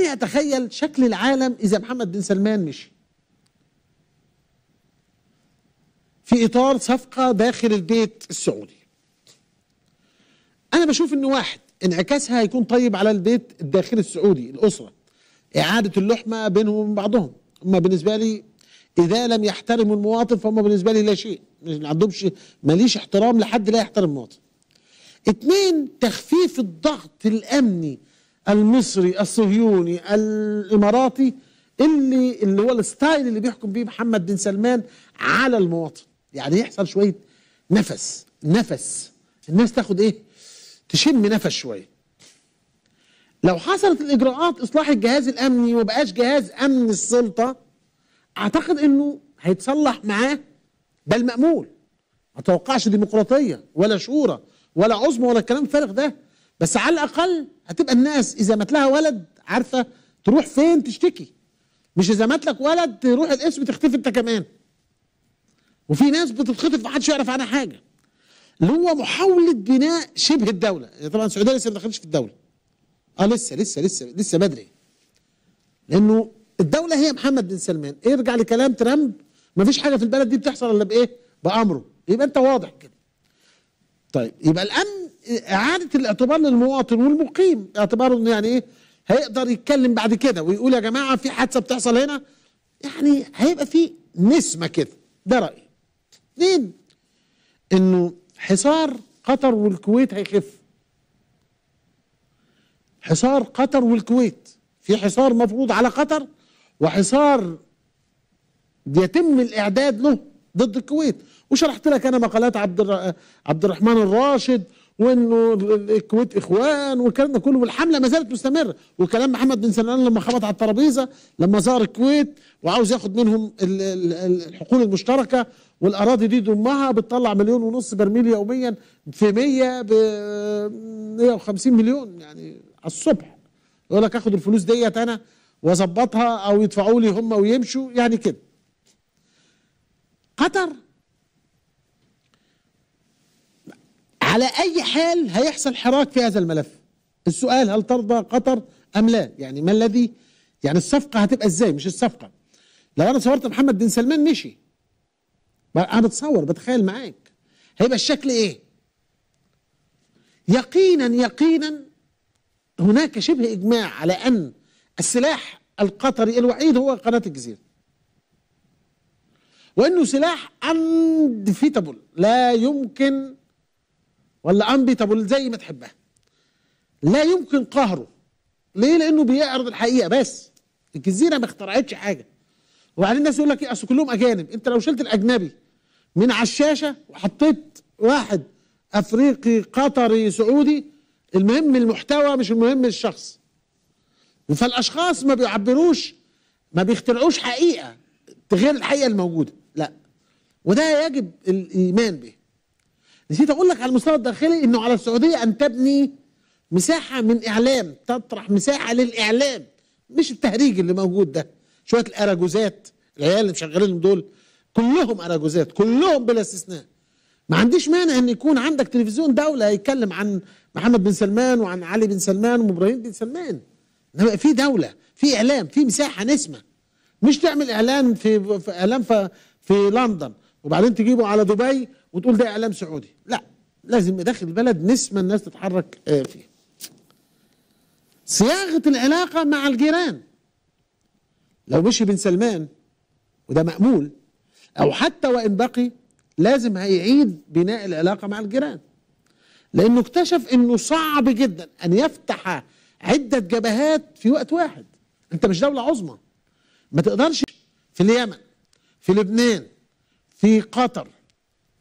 يعني أتخيل شكل العالم إذا محمد بن سلمان مشي في إطار صفقة داخل البيت السعودي أنا بشوف انه واحد انعكاسها هيكون طيب على البيت الداخلي السعودي الأسرة إعادة اللحمة بينهم وبين بعضهم هم بالنسبة لي إذا لم يحترموا المواطن فهم بالنسبة لي لا شيء ما عندهمش ماليش احترام لحد لا يحترم المواطن اثنين تخفيف الضغط الأمني المصري الصهيوني الاماراتي اللي اللي هو الستايل اللي بيحكم بيه محمد بن سلمان على المواطن يعني يحصل شويه نفس نفس الناس تاخد ايه تشم نفس شويه لو حصلت الاجراءات اصلاح الجهاز الامني وبقاش جهاز امن السلطه اعتقد انه هيتصلح معاه ده المامول ما توقعش ديمقراطيه ولا شورى ولا عظمى ولا الكلام الفارغ ده بس على الاقل هتبقى الناس اذا مات لها ولد عارفه تروح فين تشتكي مش اذا مات لك ولد تروح القسم تختفي انت كمان وفي ناس بتتخطف محدش يعرف عنها حاجه اللي هو محاوله بناء شبه الدوله يعني طبعا السعوديه لسه ما دخلتش في الدوله اه لسه لسه لسه لسه بدري لانه الدوله هي محمد بن سلمان ارجع لكلام ترامب مفيش حاجه في البلد دي بتحصل الا بايه بامره يبقى انت واضح كده طيب يبقى الامن اعاده الاعتبار للمواطن والمقيم اعتباره انه يعني ايه هيقدر يتكلم بعد كده ويقول يا جماعه في حادثه بتحصل هنا يعني هيبقى في نسمه كده ده رايي اثنين انه حصار قطر والكويت هيخف حصار قطر والكويت في حصار مفروض على قطر وحصار يتم الاعداد له ضد الكويت وشرحت لك انا مقالات عبد عبد الرحمن الراشد وانه الكويت اخوان والكلام ده كله والحمله ما زالت مستمره وكلام محمد بن سلمان لما خبط على الترابيزه لما زار الكويت وعاوز ياخد منهم الحقول المشتركه والاراضي دي ضمها بتطلع مليون ونص برميل يوميا في 100 ب 150 مليون يعني على الصبح يقول لك اخد الفلوس ديت انا واظبطها او يدفعوا لي هم ويمشوا يعني كده قطر على أي حال هيحصل حراك في هذا الملف السؤال هل ترضى قطر أم لا يعني ما الذي يعني الصفقة هتبقى إزاي مش الصفقة لو أنا صورت محمد بن سلمان مشي أنا بتصور بتخيل معاك هيبقى الشكل إيه يقينا يقينا هناك شبه إجماع على أن السلاح القطري الوحيد هو قناة الجزيرة وانه سلاح اندفيتابل لا يمكن ولا انبيتابل زي ما تحبها لا يمكن قهره ليه لانه بيعرض الحقيقه بس الجزيره ما اخترعتش حاجه وبعدين الناس يقول لك ايه اصل كلهم اجانب انت لو شلت الاجنبي من على الشاشه وحطيت واحد افريقي قطري سعودي المهم المحتوى مش المهم الشخص فالاشخاص ما بيعبروش ما بيخترعوش حقيقه غير الحقيقه الموجوده لا وده يجب الايمان به نسيت اقول لك على المستوى الداخلي انه على السعوديه ان تبني مساحه من اعلام تطرح مساحه للاعلام مش التهريج اللي موجود ده شويه الاراجوزات العيال اللي مشغلين دول كلهم اراجوزات كلهم بلا استثناء ما عنديش مانع ان يكون عندك تلفزيون دوله يتكلم عن محمد بن سلمان وعن علي بن سلمان وابراهيم بن سلمان انما في دوله في اعلام في مساحه نسمه مش تعمل اعلان في, في اعلام في لندن وبعدين تجيبه على دبي وتقول ده اعلام سعودي لا لازم داخل البلد نسمه الناس تتحرك آه، فيه صياغه العلاقه مع الجيران لو مشي بن سلمان وده مأمول أو حتى وإن بقي لازم هيعيد بناء العلاقة مع الجيران لأنه اكتشف أنه صعب جدا أن يفتح عدة جبهات في وقت واحد أنت مش دولة عظمى ما تقدرش في اليمن في لبنان في قطر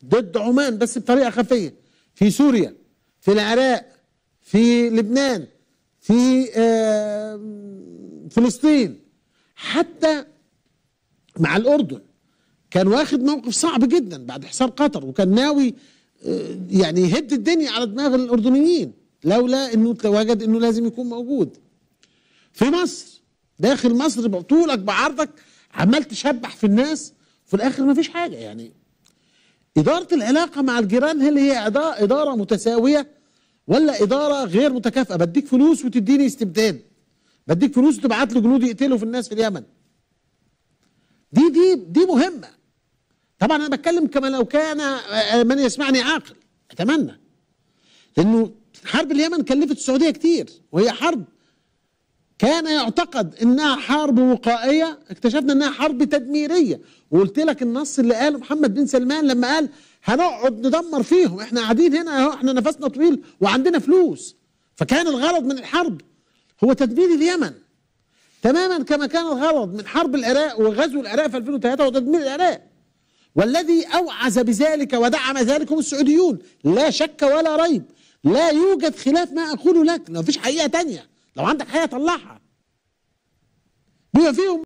ضد عمان بس بطريقه خفيه في سوريا في العراق في لبنان في فلسطين حتى مع الاردن كان واخد موقف صعب جدا بعد حصار قطر وكان ناوي آه، يعني يهد الدنيا على دماغ الاردنيين لولا انه وجد انه لازم يكون موجود في مصر داخل مصر بطولك بعرضك عمال تشبح في الناس في الاخر ما فيش حاجه يعني اداره العلاقه مع الجيران هل هي اداره متساويه ولا اداره غير متكافئه بديك فلوس وتديني استبداد بديك فلوس وتبعت لي جنود يقتلوا في الناس في اليمن دي دي دي مهمه طبعا انا بتكلم كما لو كان آه، من يسمعني عاقل اتمنى لانه حرب اليمن كلفت السعوديه كتير وهي حرب كان يعتقد انها حرب وقائيه اكتشفنا انها حرب تدميريه وقلت لك النص اللي قاله محمد بن سلمان لما قال هنقعد ندمر فيهم احنا قاعدين هنا احنا نفسنا طويل وعندنا فلوس فكان الغرض من الحرب هو تدمير اليمن تماما كما كان الغرض من حرب العراق وغزو العراق في 2003 هو تدمير العراق والذي اوعز بذلك ودعم ذلك هم السعوديون لا شك ولا ريب لا يوجد خلاف ما اقوله لك ما فيش حقيقه ثانيه لو عندك حاجه طلعها بما فيهم